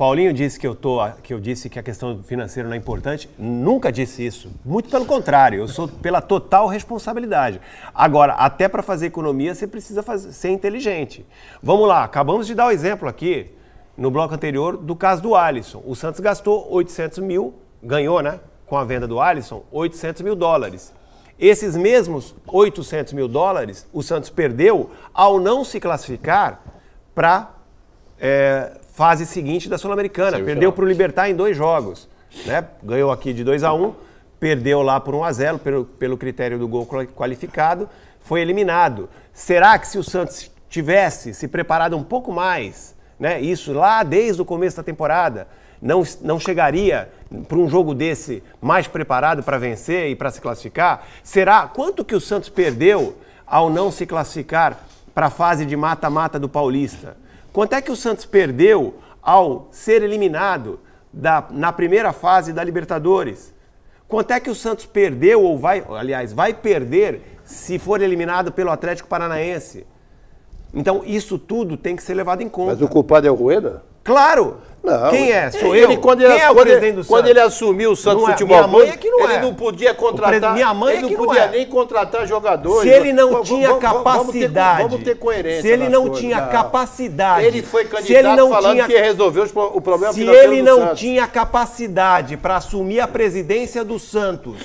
Paulinho disse que eu, tô, que eu disse que a questão financeira não é importante. Nunca disse isso. Muito pelo contrário, eu sou pela total responsabilidade. Agora, até para fazer economia, você precisa fazer, ser inteligente. Vamos lá, acabamos de dar o um exemplo aqui, no bloco anterior, do caso do Alisson. O Santos gastou 800 mil, ganhou, né? Com a venda do Alisson, 800 mil dólares. Esses mesmos 800 mil dólares, o Santos perdeu ao não se classificar para é, eh, fase seguinte da Sul-Americana. Perdeu para o Libertar em dois jogos. Né? Ganhou aqui de 2 a 1 um, perdeu lá por 1 um a 0 pelo, pelo critério do gol qualificado, foi eliminado. Será que se o Santos tivesse se preparado um pouco mais, né? Isso lá desde o começo da temporada, não, não chegaria para um jogo desse mais preparado para vencer e para se classificar? Será quanto que o Santos perdeu ao não se classificar para a fase de mata-mata do Paulista? Quanto é que o Santos perdeu ao ser eliminado da, na primeira fase da Libertadores? Quanto é que o Santos perdeu, ou vai, aliás, vai perder se for eliminado pelo Atlético Paranaense? Então, isso tudo tem que ser levado em conta. Mas o culpado é o Rueda? Claro! Não, quem é? Sou ele, eu. Quando ele, quem é o quando presidente do Santos? Quando ele assumiu o Santos não é, Futebol Clube, é ele é. não podia contratar. Minha mãe ele é que não podia não é. nem contratar jogadores. Se ele não tinha vamos, capacidade. Vamos ter, vamos ter, coerência. Se ele não tinha capacidade. Ele foi candidato se ele não falando tinha, que resolveu o problema Se ele não tinha capacidade para assumir a presidência do Santos,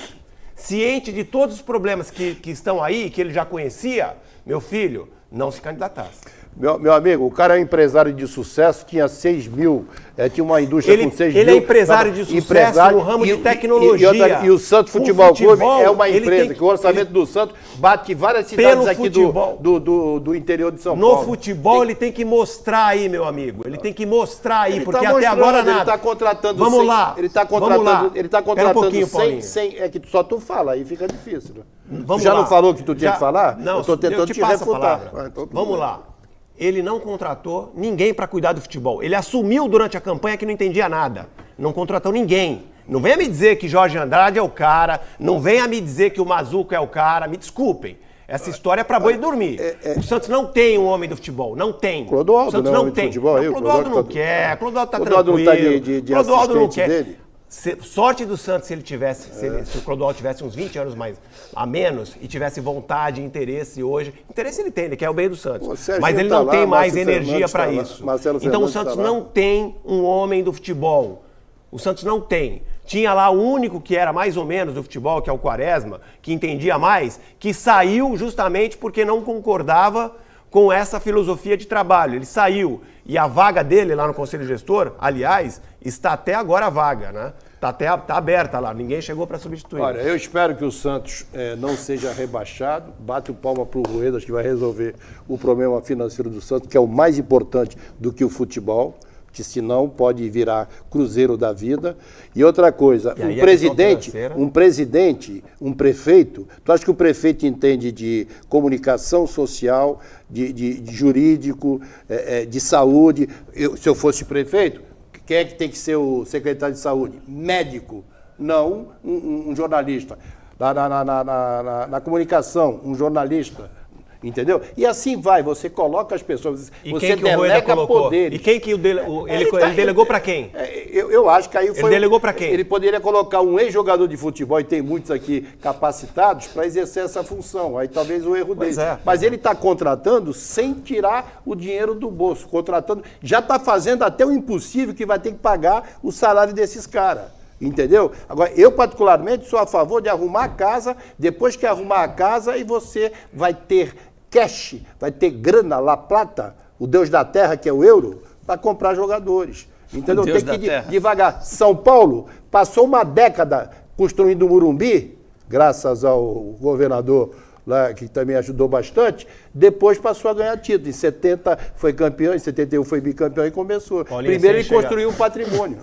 ciente de todos os problemas que, que estão aí, que ele já conhecia, meu filho, não se candidatasse. Meu, meu amigo, o cara é empresário de sucesso, tinha 6 mil, é, tinha uma indústria ele, com 6 mil. Ele é empresário de sucesso empresário, no ramo e, de tecnologia. E, e, e o Santos futebol, futebol, Clube é uma empresa que, que, o orçamento ele, do Santos bate várias cidades aqui do, do, do, do, interior de São no Paulo. No futebol tem, ele tem que mostrar aí, meu amigo. Ele tem que mostrar aí, tá porque tá até agora nada. Ele está contratando... Vamos 100, lá. Ele está contratando, lá. Ele está contratando um pouquinho, 100, 100, É que só tu fala, aí fica difícil. Né? Vamos tu já lá. não falou que tu tinha já, que falar? Não, eu estou tentando eu te, te refutar. Ah, então Vamos lá. Ele não contratou ninguém para cuidar do futebol. Ele assumiu durante a campanha que não entendia nada. Não contratou ninguém. Não venha me dizer que Jorge Andrade é o cara, não venha me dizer que o Mazuco é o cara, me desculpem. Essa história é para boi dormir. É, é, é... O Santos não tem um homem do futebol, não tem. Clodoaldo o Santos não, é não tem. Futebol, é não, Clodoaldo, Clodoaldo não tá... quer, Clodoaldo tá Clodoaldo tranquilo. Não tá de, de, de Clodoaldo não quer. Dele sorte do Santos se ele tivesse, se, ele, se, o Clodoal tivesse uns 20 anos mais a menos e tivesse vontade, interesse hoje. Interesse ele tem, ele quer o bem do Santos. Pô, mas ele tá não lá, tem mais Marcelo energia para tá isso. então o Santos tá não tem um homem do futebol. O Santos não tem. Tinha lá o único que era mais ou menos do futebol, que é o Quaresma, que entendia mais, que saiu justamente porque não concordava com essa filosofia de trabalho. Ele saiu e a vaga dele lá no Conselho Gestor, aliás, está até agora vaga, né? Tá até tá aberta lá, ninguém chegou para substituir. Olha, eu espero que o Santos é, não seja rebaixado. Bate o palma para o Ruedas, que vai resolver o problema financeiro do Santos, que é o mais importante do que o futebol, que senão pode virar Cruzeiro da vida. E outra coisa, e um presidente, um presidente, um prefeito, tu acha que o prefeito entende de comunicação social, de, de, de jurídico, é, é, de saúde? Eu, se eu fosse prefeito, quem é que tem que ser o secretário de saúde? Médico, não um, um jornalista. Na na, na, na, na, comunicação, um jornalista. Entendeu? E assim vai, você coloca as pessoas, e você quem que delega o poderes. E quem que o dele, o, é, ele, ele, tá, ele, delegou para quem? É, eu, eu acho que aí foi... Ele delegou para quem? Ele poderia colocar um ex-jogador de futebol, e tem muitos aqui capacitados, para exercer essa função. Aí talvez o erro pois dele. É. Mas ele está contratando sem tirar o dinheiro do bolso. Contratando, já está fazendo até o impossível que vai ter que pagar o salário desses caras. Entendeu? Agora, eu particularmente sou a favor de arrumar a casa, depois que arrumar a casa e você vai ter cash, vai ter grana, la plata, o deus da terra que é o euro, para comprar jogadores. Entendeu? Deus Tem que ir de, devagar. São Paulo passou uma década construindo o Murumbi, graças ao governador lá, que também ajudou bastante, depois passou a ganhar título. Em 70 foi campeão, em 71 foi bicampeão e começou. Olha Primeiro ele chegar. construiu um patrimônio.